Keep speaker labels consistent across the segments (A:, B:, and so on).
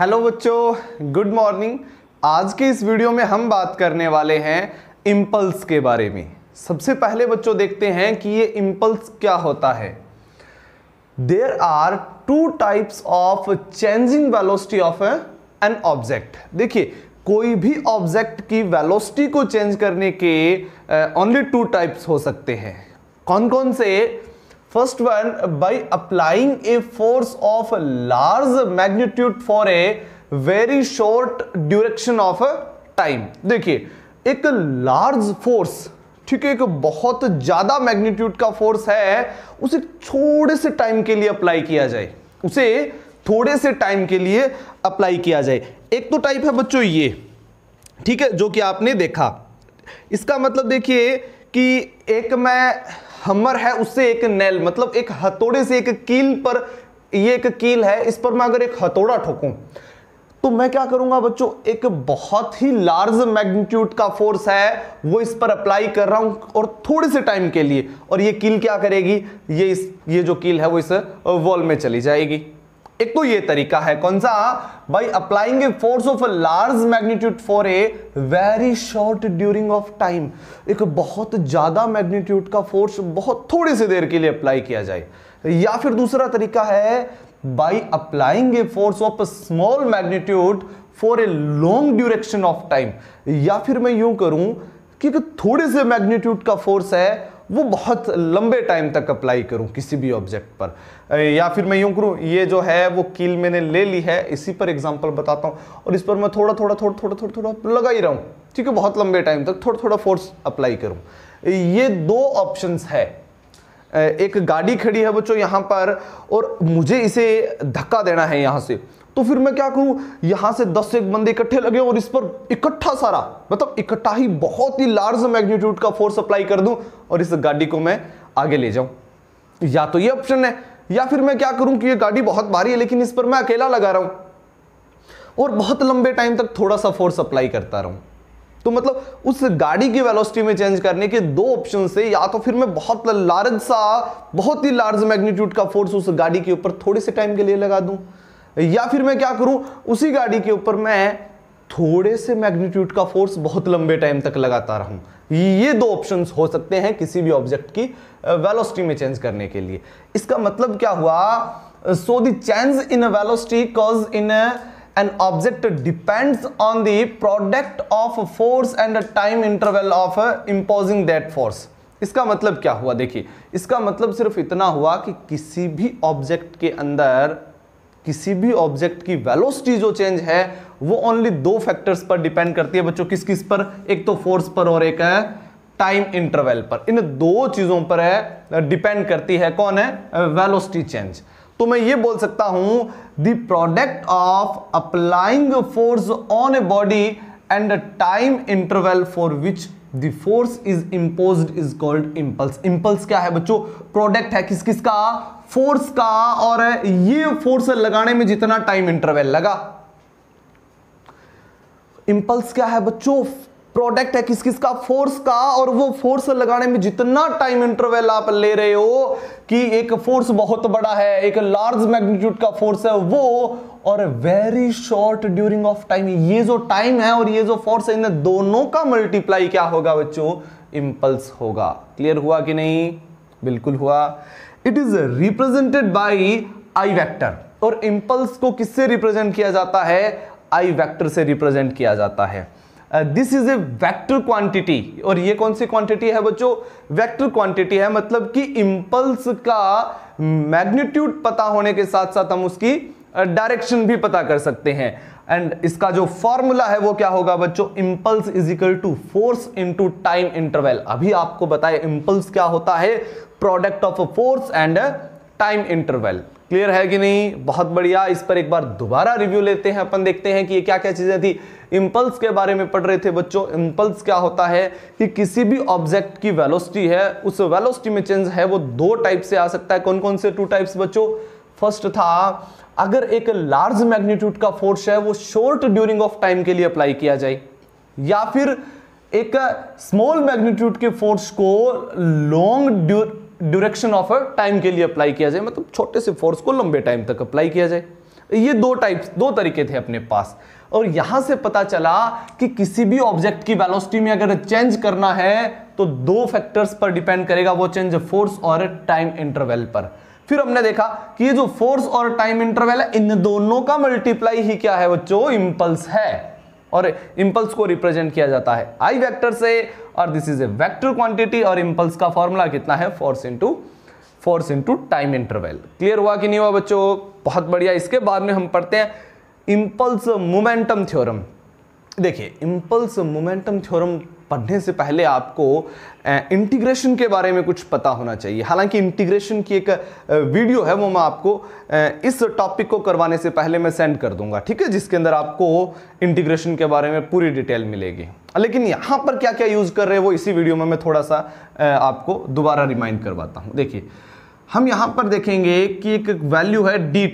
A: hello बच्चों good morning आज के इस वीडियो में हम बात करने वाले हैं इम्पल्स के बारे में सबसे पहले बच्चों देखते हैं कि ये इम्पल्स क्या होता है there are two types of changing velocity of an object देखिए कोई भी ऑब्जेक्ट की वेलोसिटी को चेंज करने के ओनली टू टाइप्स हो सकते हैं कौन कौन से first one by applying a force of large magnitude for a very short duration of time देखिए एक लार्ज फोर्स ठीक है एक बहुत ज्यादा मैग्नीट्यूड का फोर्स है उसे थोड़े से टाइम के लिए अप्लाई किया जाए उसे थोड़े से टाइम के लिए अप्लाई किया जाए एक तो टाइप है बच्चों ये ठीक है जो कि आपने देखा इसका मतलब देखिए कि एक मैं हमर है उससे एक नेल मतलब एक हथौड़े से एक कील पर ये एक कील है इस पर मैं अगर एक हथौड़ा ठोकूं तो मैं क्या करूंगा बच्चों एक बहुत ही लार्ज मैग्नीट्यूड का फोर्स है वो इस पर अप्लाई कर रहा हूं और थोड़े से टाइम के लिए और ये कील क्या करेगी ये इस ये जो कील है वो इस वॉल में चली जाएगी एक तो ये तरीका है कौन सा by applying a force of a large magnitude for a very short during of time एक बहुत ज्यादा मैग्नीट्यूड का फोर्स बहुत थोड़ी सी देर के लिए अप्लाई किया जाए या फिर दूसरा तरीका है by applying a force of small magnitude for a long duration of time या फिर मैं यूं करूं कि थोड़े से मैग्नीट्यूड का फोर्स है वो बहुत लंबे टाइम तक अप्लाई करूं किसी भी ऑब्जेक्ट पर या फिर मैं यूं करूं ये जो है वो कील मैंने ले ली है इसी पर एग्जाम्पल बताता हूँ और इस पर मैं थोड़ा थोड़ा थोड़ा थोड़ा थोड़ा थोड़ा लगा ही रहा ठीक है बहुत लंबे टाइम तक थोड़ा थोड़ा फोर्स अप्लाई करूँ ये दो ऑप्शन है एक गाड़ी खड़ी है बच्चों यहाँ पर और मुझे इसे धक्का देना है यहाँ से तो फिर मैं क्या करूं यहां से दस एक बंदे इकट्ठे लगे और इस पर इकट्ठा सारा मतलब इकट्ठा ही बहुत ही लार्ज मैग्नीट्यूड का फोर्स अप्लाई कर दूं और इस गाड़ी को मैं आगे ले जाऊं या तो ये ऑप्शन है या फिर मैं क्या करूं कि ये गाड़ी बहुत भारी है लेकिन इस पर मैं अकेला लगा रहा हूं और बहुत लंबे टाइम तक थोड़ा सा फोर्स अप्लाई करता रहूं तो मतलब उस गाड़ी की वेलोसिटी में चेंज करने के दो ऑप्शन से या तो फिर मैं बहुत लार्ज सा बहुत ही लार्ज मैग्नीट्यूड का फोर्स उस गाड़ी के ऊपर थोड़े से टाइम के लिए लगा दूं या फिर मैं क्या करूं उसी गाड़ी के ऊपर मैं थोड़े से मैग्नीट्यूड का फोर्स बहुत लंबे टाइम तक लगाता रहूं ये दो ऑप्शंस हो सकते हैं किसी भी ऑब्जेक्ट की वेलोसिटी में चेंज करने के लिए इसका मतलब क्या हुआ so the change in velocity cause in an object depends on the product of force and time interval of imposing that force इसका मतलब क्या हुआ देखिए इसका मतलब सिर्फ इतना हुआ कि किसी भी ऑब्जेक्ट के अंदर किसी भी ऑब्जेक्ट की वेलोसिटी जो चेंज है वो ओनली दो फैक्टर्स पर डिपेंड करती है बच्चों किस किस पर एक तो फोर्स पर और एक है टाइम इंटरवल पर इन दो चीजों पर है डिपेंड करती है कौन है वेलोसिटी चेंज तो मैं ये बोल सकता हूं the product of applying force on a body and time interval for which the force is imposed is called impulse impulse क्या है बच्चों प्रोडक्ट है किस किस का फोर्स का और ये फोर्स लगाने में जितना टाइम इंटरवल लगा इंपल्स क्या है बच्चों प्रोडक्ट है किस किस का फोर्स का और वो फोर्स लगाने में जितना टाइम इंटरवल आप ले रहे हो कि एक फोर्स बहुत बड़ा है एक लार्ज मैग्नीट्यूड का फोर्स है वो और very short during of time ये जो टाइम है और ये जो फोर्स है इन दोनों का मल्टीप्लाई क्या होगा बच्चों इंपल्स होगा क्लियर हुआ कि नहीं बिल्कुल हुआ it is represented by I vector और इंपल्स को किससे रिप्रेजेंट किया जाता है आई वैक्टर से रिप्रेजेंट किया जाता है this is a vector quantity और ये कौन सी क्वांटिटी है बच्चों वेक्टर क्वांटिटी है मतलब कि इम्पल्स का मैग्नीट्यूड पता होने के साथ साथ हम उसकी डायरेक्शन uh, भी पता कर सकते हैं एंड इसका जो फॉर्मूला है वो क्या होगा बच्चों impulse is equal to force into time interval अभी आपको बताया इम्पल्स क्या होता है product of force and time interval clear है कि नहीं बहुत बढ़िया इस पर एक बार दोबारा रिव्यू लेते हैं अपन देखते हैं कि ये क्या क्या चीज़ें थी इम्पल्स के बारे में पढ़ रहे थे बच्चों इम्पल्स क्या होता है कि किसी भी ऑब्जेक्ट की वेलोसिटी है उस वेलोसिटी में चेंज है वो दो टाइप से आ सकता है कौन कौन से टू टाइप्स बच्चों फर्स्ट था अगर एक लार्ज मैग्नीट्यूड का फोर्स है वो शॉर्ट ड्यूरिंग ऑफ टाइम के लिए अप्लाई किया जाए या फिर एक स्मॉल मैग्नीट्यूड के फोर्स को long direction of a time के लिए अप्लाई किया जाए मतलब छोटे से फोर्स को लंबे टाइम तक अप्लाई किया जाए ये दो टाइप्स दो तरीके थे अपने पास और यहां से पता चला कि किसी भी ऑब्जेक्ट की वेलोसिटी में अगर चेंज करना है तो दो फैक्टर्स पर डिपेंड करेगा वो चेंज फोर्स और टाइम इंटरवल पर फिर हमने देखा कि ये जो फोर्स और टाइम इंटरवल है इन दोनों का मल्टीप्लाई ही क्या है बच्चों इंपल्स है और इंपल्स को रिप्रेजेंट किया जाता है आई वैक्टर से और this is a vector quantity और इंपल्स का फॉर्मूला कितना है force into force into time interval clear हुआ कि नहीं हुआ बच्चों बहुत बढ़िया इसके बाद में हम पढ़ते हैं इंपल्स मोमेंटम थ्योरम देखिए इंपल्स मोमेंटम थ्योरम पढ़ने से पहले आपको इंटीग्रेशन के बारे में कुछ पता होना चाहिए हालांकि इंटीग्रेशन की एक वीडियो है वो मैं आपको इस टॉपिक को करवाने से पहले मैं सेंड कर दूंगा ठीक है जिसके अंदर आपको इंटीग्रेशन के बारे में पूरी डिटेल मिलेगी लेकिन यहाँ पर क्या क्या यूज़ कर रहे हैं वो इसी वीडियो में मैं थोड़ा सा आपको दोबारा रिमाइंड करवाता हूँ देखिए हम यहाँ पर देखेंगे कि एक वैल्यू है डी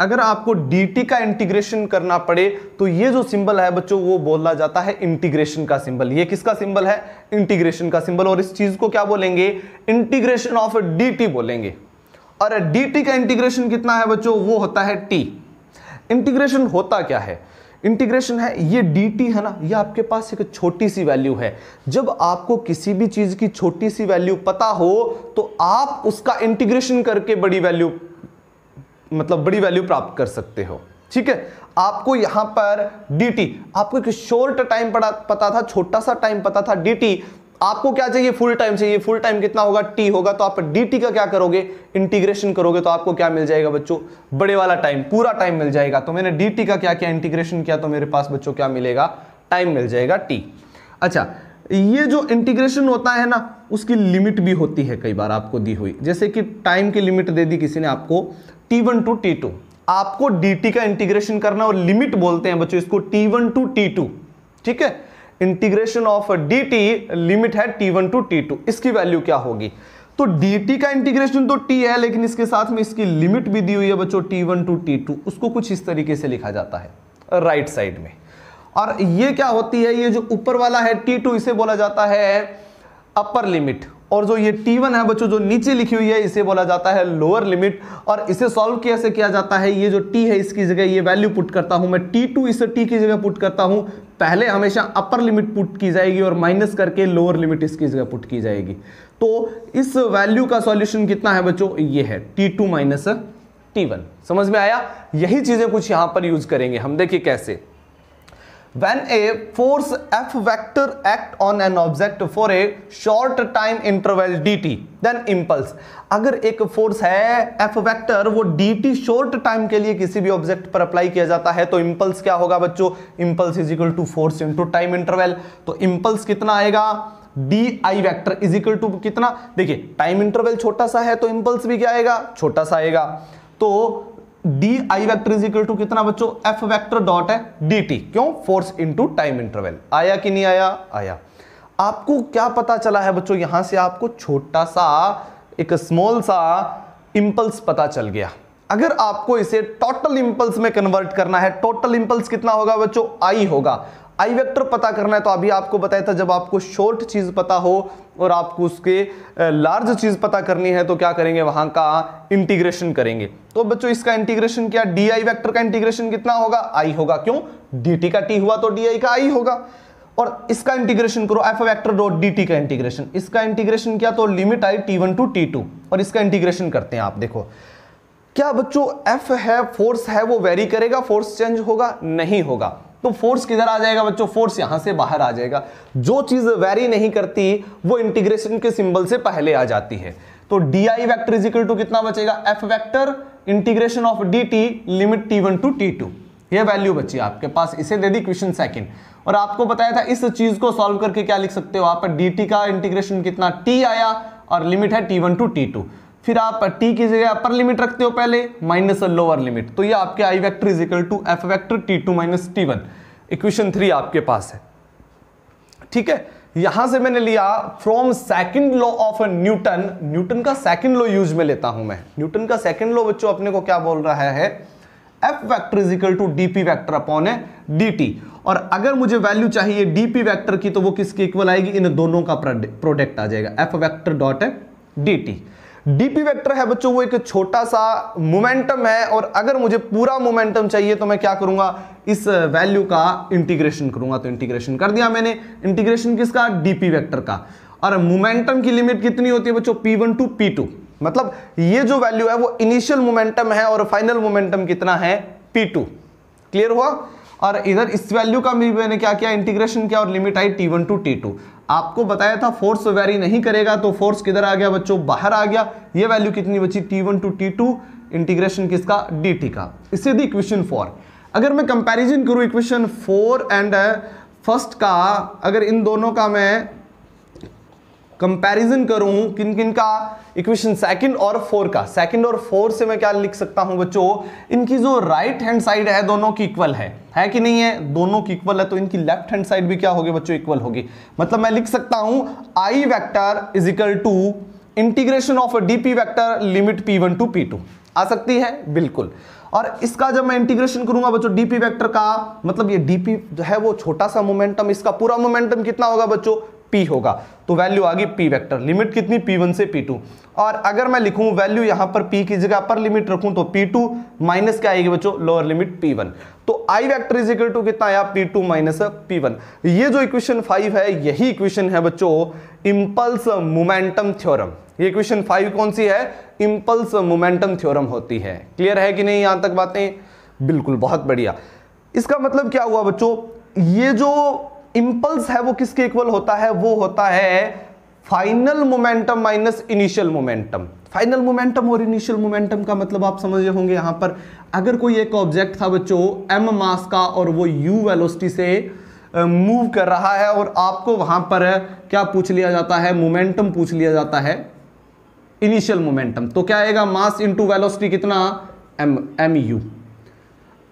A: अगर आपको dt का इंटीग्रेशन करना पड़े तो ये जो सिंबल है बच्चों वो बोला जाता है इंटीग्रेशन का सिंबल ये किसका सिंबल है इंटीग्रेशन का सिंबल और इस चीज को क्या बोलेंगे इंटीग्रेशन ऑफ dt बोलेंगे और dt का इंटीग्रेशन कितना है बच्चों वो होता है t इंटीग्रेशन होता क्या है इंटीग्रेशन है ये dt है ना ये आपके पास एक छोटी सी वैल्यू है जब आपको किसी भी चीज़ की छोटी सी वैल्यू पता हो तो आप उसका इंटीग्रेशन करके बड़ी वैल्यू मतलब बड़ी वैल्यू प्राप्त कर सकते हो ठीक है आपको यहां पर डीटी आपको एक शॉर्ट टाइम पता था छोटा सा टाइम पता था डीटी आपको क्या चाहिए फुल टाइम चाहिए फुल टाइम कितना होगा टी होगा तो आप डीटी का क्या करोगे इंटीग्रेशन करोगे तो आपको क्या मिल जाएगा बच्चों बड़े वाला टाइम पूरा टाइम मिल जाएगा तो मैंने डीटी का क्या किया इंटीग्रेशन किया तो मेरे पास बच्चों क्या मिलेगा टाइम मिल जाएगा टी अच्छा ये जो इंटीग्रेशन होता है ना उसकी लिमिट भी होती है कई बार आपको दी हुई जैसे कि टाइम की लिमिट दे दी किसी ने आपको T1 वन टू टी आपको dt का इंटीग्रेशन करना और लिमिट बोलते हैं बच्चों इसको t1 वन टू टी ठीक है इंटीग्रेशन ऑफ dt लिमिट है t1 वन टू टी इसकी वैल्यू क्या होगी तो dt का इंटीग्रेशन तो t है लेकिन इसके साथ में इसकी लिमिट भी दी हुई है बच्चों t1 वन टू टी उसको कुछ इस तरीके से लिखा जाता है राइट right साइड में और ये क्या होती है ये जो ऊपर वाला है टी इसे बोला जाता है अपर लिमिट और जो ये T1 है बच्चों जो नीचे लिखी हुई है इसे बोला जाता है लोअर लिमिट और इसे सॉल्व कैसे किया जाता है ये जो T है इसकी जगह ये वैल्यू पुट करता हूं मैं T2 टू इसे टी की जगह पुट करता हूं पहले हमेशा अपर लिमिट पुट की जाएगी और माइनस करके लोअर लिमिट इसकी जगह पुट की जाएगी तो इस वैल्यू का सॉल्यूशन कितना है बच्चों ये है टी टू माइनस समझ में आया यही चीज़ें कुछ यहां पर यूज़ करेंगे हम देखिए कैसे when a force F vector act on an object for a short time interval dt then impulse अगर एक फोर्स है एफ वेक्टर वो dt शॉर्ट टाइम के लिए किसी भी ऑब्जेक्ट पर अप्लाई किया जाता है तो इम्पल्स क्या होगा बच्चों impulse is equal to force into time interval तो इम्पल्स कितना आएगा D I vector is equal to कितना देखिए टाइम इंटरवेल छोटा सा है तो इम्पल्स भी क्या आएगा छोटा सा आएगा तो D I vector is equal to कितना बच्चों एफ वैक्टर डॉट है डी टी क्यों फोर्स इंटू टाइम इंटरवेल आया कि नहीं आया आया आपको क्या पता चला है बच्चों यहां से आपको छोटा सा एक स्मॉल सा इंपल्स पता चल गया अगर आपको इसे टोटल इंपल्स में कन्वर्ट करना है टोटल इंपल्स कितना होगा बच्चों आई होगा आई वेक्टर पता करना है तो अभी आपको बताया था जब आपको शॉर्ट चीज़ पता हो और आपको उसके लार्ज चीज़ पता करनी है तो क्या करेंगे वहां का इंटीग्रेशन करेंगे तो बच्चों इसका इंटीग्रेशन क्या डी आई वैक्टर का इंटीग्रेशन कितना होगा आई होगा क्यों डी का टी हुआ तो डी का आई होगा और इसका इंटीग्रेशन करो F vector dot D T का इंटीग्रेशन इसका इंटीग्रेशन क्या तो limit I T one to T two और इसका इंटीग्रेशन करते हैं आप देखो क्या बच्चों एफ है फोर्स है वो वेरी करेगा फोर्स चेंज होगा नहीं होगा तो फोर्स किधर आ जाएगा बच्चों फोर्स यहां से बाहर आ जाएगा जो चीज वेरी नहीं करती वो इंटीग्रेशन के सिंबल से पहले आ जाती है तो D I vector is equal to कितना बचेगा F vector integration of D T limit T one to T two ये वैल्यू बची आपके पास इसे दे दी क्वेश्चन सेकंड और आपको बताया था इस चीज को सॉल्व करके क्या लिख सकते हो आप डी का इंटीग्रेशन कितना टी आया और लिमिट है T one to T two फिर आप टी की जगह अपर लिमिट रखते हो पहले माइनस लोअर लिमिट तो ये आपके I vector is equal to F vector T two minus T one equation three आपके पास है ठीक है यहां से मैंने लिया from second law of Newton Newton का सेकंड लॉ यूज में लेता हूं मैं न्यूटन का सेकंड लॉ बच्चों अपने को क्या बोल रहा है F vector is equal to D P vector upon है डी और अगर मुझे वैल्यू चाहिए डीपी वैक्टर की तो वो किसके इक्वल आएगी इन दोनों का प्रोडक्ट आ जाएगा एफ वैक्टर डॉट है डी डीपी वेक्टर है बच्चों वो एक छोटा सा मोमेंटम है और अगर मुझे पूरा मोमेंटम चाहिए तो मैं क्या करूंगा इस वैल्यू का इंटीग्रेशन करूंगा तो इंटीग्रेशन कर दिया मैंने इंटीग्रेशन किसका डीपी वेक्टर का और मोमेंटम की लिमिट कितनी होती है बच्चों P one to P two मतलब ये जो वैल्यू है वो इनिशियल मोमेंटम है और फाइनल मोमेंटम कितना है पी टू क्लियर हुआ और इधर इस वैल्यू का भी मैंने क्या किया इंटीग्रेशन किया और limit I T one to T two आपको बताया था फोर्स वेरी नहीं करेगा तो फोर्स किधर आ गया बच्चों बाहर आ गया ये वैल्यू कितनी बची T one to T two integration किसका डी टी का इसे दी इक्वेशन फोर अगर मैं कंपेरिजन करूँ इक्वेशन फोर एंड फर्स्ट का अगर इन दोनों का मैं कंपैरिजन करूं किन किन का इक्वेशन सेकंड और फोर का सेकंड और फोर से मैं क्या लिख सकता हूं बच्चों इनकी जो राइट हैंड साइड है दोनों की इक्वल है है कि नहीं है दोनों की इक्वल है तो इनकी लेफ्ट हैंड साइड भी क्या होगी बच्चों इक्वल होगी मतलब मैं लिख सकता हूं I vector is equal to integration of DP vector limit P one to P two आ सकती है बिल्कुल और इसका जब मैं इंटीग्रेशन करूंगा बच्चों डीपी वेक्टर का मतलब ये डीपी जो है वो छोटा सा मोमेंटम इसका पूरा मोमेंटम कितना होगा बच्चों पी होगा तो वैल्यू आ गई पी वैक्टर लिमिट कितनी पी वन से पी टू और अगर मैं लिखूं वैल्यू यहां पर पी की जगह पर लिमिट रखूं तो पी टू माइनस क्या आएगी बच्चों लोअर लिमिट पी वन तो I vector is equal to कितना आया P two minus P one ये जो इक्वेशन फाइव है यही इक्वेशन है बच्चों इम्पल्स मोमेंटम थ्योरम ये इक्वेशन फाइव कौन सी है इम्पल्स मोमेंटम थ्योरम होती है क्लियर है कि नहीं यहां तक बातें बिल्कुल बहुत बढ़िया इसका मतलब क्या हुआ बच्चों ये जो इम्पल्स है वो किसके इक्वल होता है वो होता है final momentum minus initial momentum final momentum और इनिशियल मोमेंटम का मतलब आप समझ रहे होंगे यहां पर अगर कोई एक ऑब्जेक्ट था बच्चों एम मास का और वो यू वेलोसिटी से मूव कर रहा है और आपको वहां पर क्या पूछ लिया जाता है मोमेंटम पूछ लिया जाता है इनिशियल मोमेंटम तो क्या आएगा मास इंटू वेलोसिटी कितना एम एम यू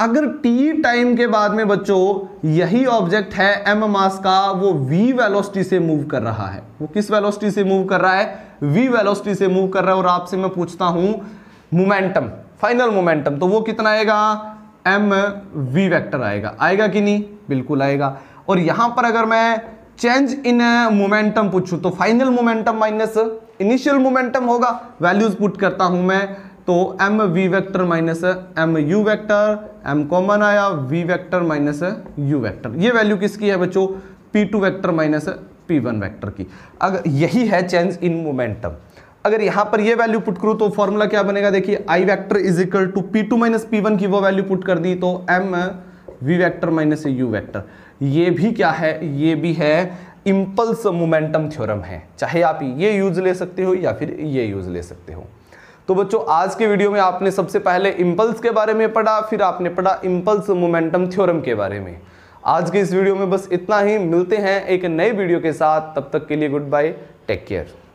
A: अगर टी टाइम के बाद में बच्चों यही ऑब्जेक्ट है एम मास का वो वी वेलोसिटी से मूव कर रहा है वो किस वेलोसिटी से मूव कर रहा है वी वेलोसिटी से मूव कर रहा है और आपसे मैं पूछता हूं मोमेंटम फाइनल मोमेंटम तो वो कितना आएगा एम वी वैक्टर आएगा आएगा कि नहीं बिल्कुल आएगा और यहां पर अगर मैं चेंज इन मोमेंटम पूछूं तो final momentum minus initial momentum होगा वैल्यूज पुट करता हूं मैं तो M V vector minus M U vector M common आया V vector minus U vector ये वैल्यू किसकी है बच्चों P two vector minus P one vector की अगर यही है चेंज इन मोमेंटम अगर यहां पर ये वैल्यू पुट करूँ तो फॉर्मूला क्या बनेगा देखिए I vector is equal to P two minus P one की वो वैल्यू पुट कर दी तो M V vector minus U vector ये भी क्या है ये भी है इम्पल्स मोमेंटम थ्योरम है चाहे आप ये यूज ले सकते हो या फिर ये यूज ले सकते हो तो बच्चों आज के वीडियो में आपने सबसे पहले इम्पल्स के बारे में पढ़ा फिर आपने पढ़ा इम्पल्स मोमेंटम थ्योरम के बारे में आज के इस वीडियो में बस इतना ही मिलते हैं एक नए वीडियो के साथ तब तक के लिए गुड बाय टेक केयर